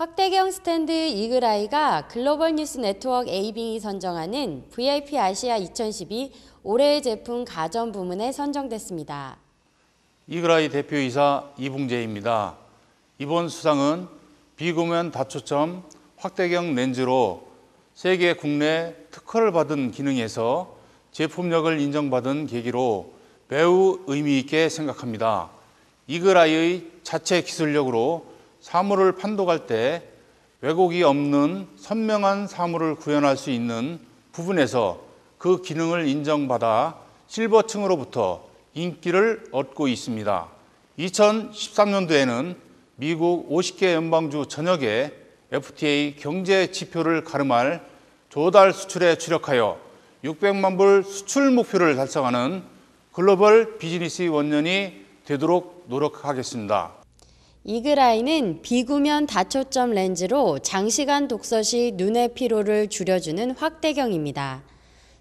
확대경 스탠드 이글아이가 글로벌 뉴스 네트워크 에이빙이 선정하는 VIP 아시아 2012 올해의 제품 가전 부문에 선정됐습니다. 이글아이 대표이사 이붕재입니다. 이번 수상은 비구면 다초점 확대경 렌즈로 세계 국내 특허를 받은 기능에서 제품력을 인정받은 계기로 매우 의미 있게 생각합니다. 이글아이의 자체 기술력으로 사물을 판독할 때 왜곡이 없는 선명한 사물을 구현할 수 있는 부분에서 그 기능을 인정받아 실버층으로부터 인기를 얻고 있습니다. 2013년도에는 미국 50개 연방주 전역에 FTA 경제 지표를 가름할 조달 수출에 주력하여 600만 불 수출 목표를 달성하는 글로벌 비즈니스 원년이 되도록 노력하겠습니다. 이글라이는 비구면 다초점 렌즈로 장시간 독서 시 눈의 피로를 줄여주는 확대경입니다.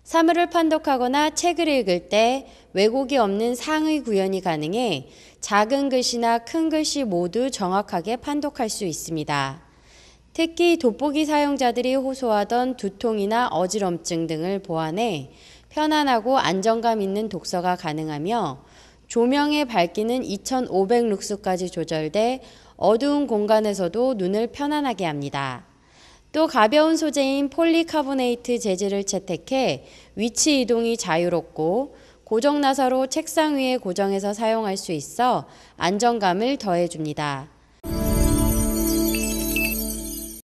사물을 판독하거나 책을 읽을 때 왜곡이 없는 상의 구현이 가능해 작은 글씨나 큰 글씨 모두 정확하게 판독할 수 있습니다. 특히 돋보기 사용자들이 호소하던 두통이나 어지럼증 등을 보완해 편안하고 안정감 있는 독서가 가능하며 조명의 밝기는 2500 룩스까지 조절돼 어두운 공간에서도 눈을 편안하게 합니다. 또 가벼운 소재인 폴리카보네이트 재질을 채택해 위치 이동이 자유롭고 고정 나사로 책상 위에 고정해서 사용할 수 있어 안정감을 더해줍니다.